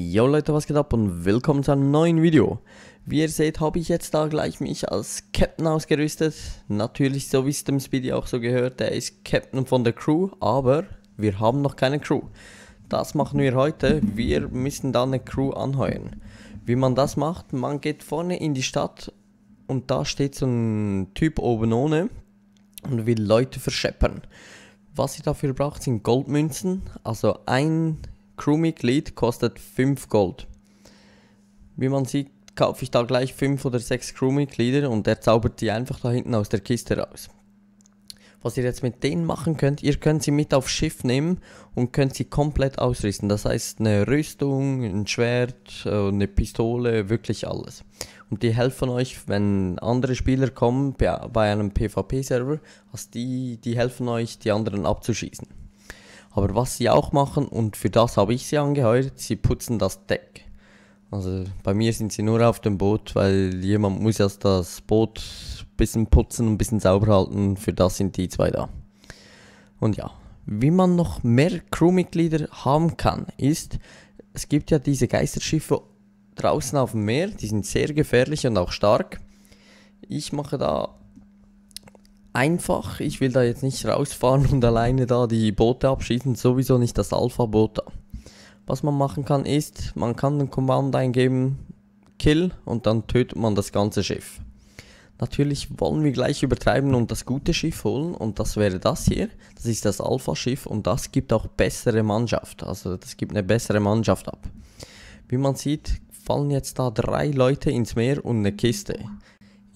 Yo Leute, was geht ab und willkommen zu einem neuen Video. Wie ihr seht, habe ich jetzt da gleich mich als Captain ausgerüstet. Natürlich, so wie es dem Speedy auch so gehört, der ist Captain von der Crew, aber wir haben noch keine Crew. Das machen wir heute, wir müssen da eine Crew anheuern. Wie man das macht, man geht vorne in die Stadt und da steht so ein Typ oben ohne und will Leute verscheppern. Was ihr dafür braucht, sind Goldmünzen, also ein Crewmitglied kostet 5 Gold. Wie man sieht, kaufe ich da gleich 5 oder 6 Crewmitglieder und er zaubert die einfach da hinten aus der Kiste raus. Was ihr jetzt mit denen machen könnt, ihr könnt sie mit aufs Schiff nehmen und könnt sie komplett ausrüsten. Das heißt eine Rüstung, ein Schwert, äh, eine Pistole, wirklich alles. Und die helfen euch, wenn andere Spieler kommen bei einem PvP-Server, also die, die helfen euch, die anderen abzuschießen. Aber was sie auch machen, und für das habe ich sie angeheuert, sie putzen das Deck. Also bei mir sind sie nur auf dem Boot, weil jemand muss erst das Boot ein bisschen putzen und ein bisschen sauber halten. Für das sind die zwei da. Und ja, wie man noch mehr Crewmitglieder haben kann, ist, es gibt ja diese Geisterschiffe draußen auf dem Meer, die sind sehr gefährlich und auch stark. Ich mache da einfach. Ich will da jetzt nicht rausfahren und alleine da die Boote abschießen. Sowieso nicht das Alpha-Boot da. Was man machen kann ist, man kann den Command eingeben, Kill und dann tötet man das ganze Schiff. Natürlich wollen wir gleich übertreiben und das gute Schiff holen und das wäre das hier. Das ist das Alpha-Schiff und das gibt auch bessere Mannschaft. Also das gibt eine bessere Mannschaft ab. Wie man sieht, fallen jetzt da drei Leute ins Meer und eine Kiste.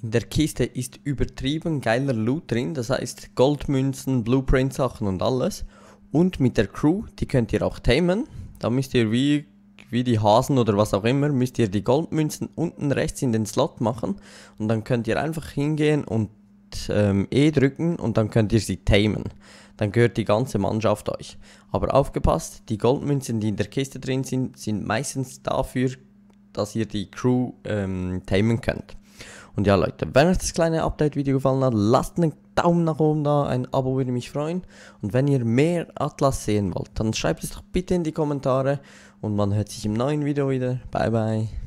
In der Kiste ist übertrieben geiler Loot drin, das heißt Goldmünzen, Blueprint-Sachen und alles. Und mit der Crew, die könnt ihr auch tamen. Da müsst ihr wie, wie die Hasen oder was auch immer, müsst ihr die Goldmünzen unten rechts in den Slot machen. Und dann könnt ihr einfach hingehen und ähm, E drücken und dann könnt ihr sie tamen. Dann gehört die ganze Mannschaft euch. Aber aufgepasst, die Goldmünzen, die in der Kiste drin sind, sind meistens dafür, dass ihr die Crew ähm, tamen könnt. Und ja, Leute, wenn euch das kleine Update-Video gefallen hat, lasst einen Daumen nach oben da, ein Abo würde mich freuen. Und wenn ihr mehr Atlas sehen wollt, dann schreibt es doch bitte in die Kommentare. Und man hört sich im neuen Video wieder. Bye, bye.